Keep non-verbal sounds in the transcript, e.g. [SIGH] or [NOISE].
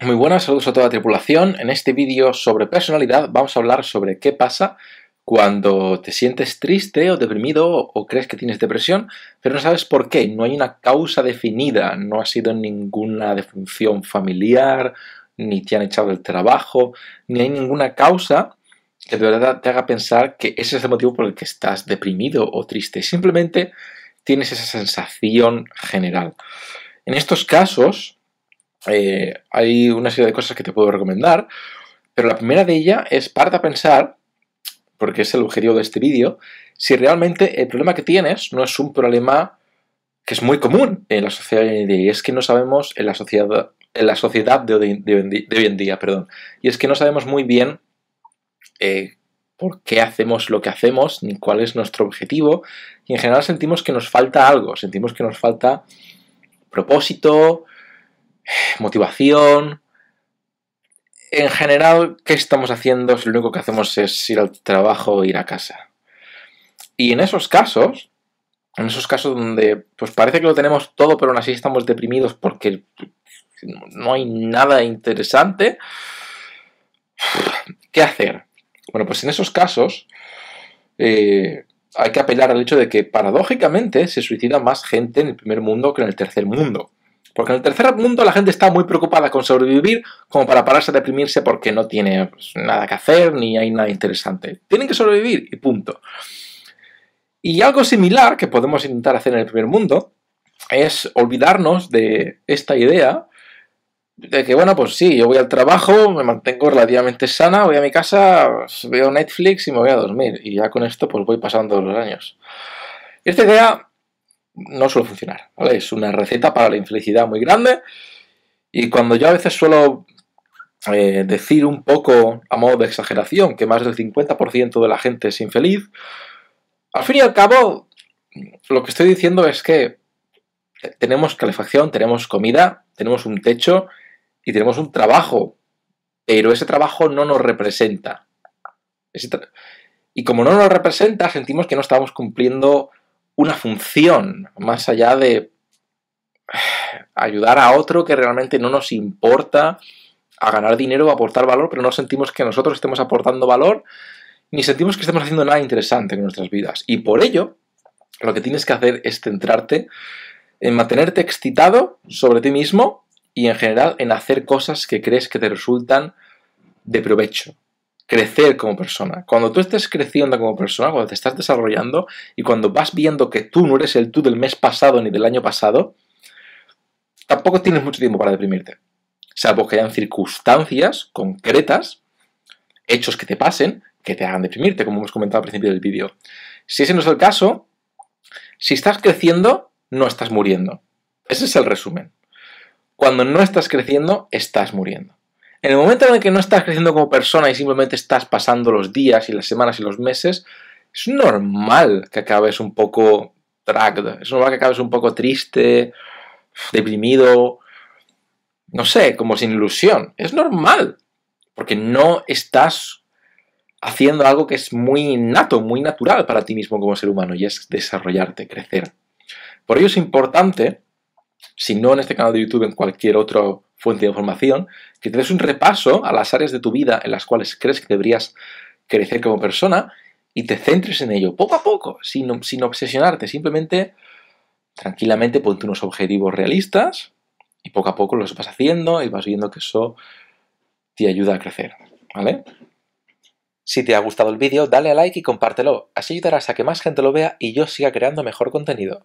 Muy buenas, saludos a toda la tripulación. En este vídeo sobre personalidad vamos a hablar sobre qué pasa cuando te sientes triste o deprimido o crees que tienes depresión, pero no sabes por qué, no hay una causa definida, no ha sido ninguna defunción familiar, ni te han echado del trabajo, ni hay ninguna causa que de verdad te haga pensar que ese es el motivo por el que estás deprimido o triste, simplemente tienes esa sensación general. En estos casos, eh, hay una serie de cosas que te puedo recomendar, pero la primera de ellas es parte a pensar, porque es el objetivo de este vídeo, si realmente el problema que tienes no es un problema que es muy común en la sociedad de hoy en día, y es que no sabemos en la sociedad, en la sociedad de, hoy, en día, perdón, y es que no sabemos muy bien eh, por qué hacemos lo que hacemos, ni cuál es nuestro objetivo, y en general sentimos que nos falta algo, sentimos que nos falta propósito, motivación. En general, ¿qué estamos haciendo si lo único que hacemos es ir al trabajo o e ir a casa? Y en esos casos, en esos casos donde pues parece que lo tenemos todo, pero aún así estamos deprimidos porque no hay nada interesante, ¿qué hacer? Bueno, pues en esos casos eh, hay que apelar al hecho de que paradójicamente se suicida más gente en el primer mundo que en el tercer mundo. Porque en el tercer mundo la gente está muy preocupada con sobrevivir como para pararse a deprimirse porque no tiene pues, nada que hacer ni hay nada interesante. Tienen que sobrevivir y punto. Y algo similar que podemos intentar hacer en el primer mundo es olvidarnos de esta idea de que, bueno, pues sí, yo voy al trabajo, me mantengo relativamente sana, voy a mi casa, pues, veo Netflix y me voy a dormir. Y ya con esto pues voy pasando los años. Esta idea no suele funcionar. ¿vale? Es una receta para la infelicidad muy grande. Y cuando yo a veces suelo eh, decir un poco a modo de exageración que más del 50% de la gente es infeliz, al fin y al cabo lo que estoy diciendo es que tenemos calefacción, tenemos comida, tenemos un techo y tenemos un trabajo, pero ese trabajo no nos representa. Y como no nos representa, sentimos que no estamos cumpliendo una función, más allá de [SIGHS] ayudar a otro que realmente no nos importa a ganar dinero o aportar valor, pero no sentimos que nosotros estemos aportando valor, ni sentimos que estemos haciendo nada interesante en nuestras vidas. Y por ello, lo que tienes que hacer es centrarte en mantenerte excitado sobre ti mismo y en general en hacer cosas que crees que te resultan de provecho, crecer como persona. Cuando tú estés creciendo como persona, cuando te estás desarrollando y cuando vas viendo que tú no eres el tú del mes pasado ni del año pasado, tampoco tienes mucho tiempo para deprimirte. Salvo que hayan circunstancias concretas, hechos que te pasen, que te hagan deprimirte, como hemos comentado al principio del vídeo. Si ese no es el caso, si estás creciendo, no estás muriendo. Ese es el resumen. Cuando no estás creciendo, estás muriendo. En el momento en el que no estás creciendo como persona y simplemente estás pasando los días y las semanas y los meses, es normal que acabes un poco dragged, es normal que acabes un poco triste, deprimido, no sé, como sin ilusión. Es normal, porque no estás haciendo algo que es muy nato, muy natural para ti mismo como ser humano, y es desarrollarte, crecer. Por ello es importante si no en este canal de YouTube, en cualquier otra fuente de información, que te des un repaso a las áreas de tu vida en las cuales crees que deberías crecer como persona y te centres en ello poco a poco, sin, obsesionarte, simplemente tranquilamente ponte unos objetivos realistas y poco a poco los vas haciendo y vas viendo que eso te ayuda a crecer, ¿vale? Si te ha gustado el vídeo, dale a like y compártelo, así ayudarás a que más gente lo vea y yo siga creando mejor contenido.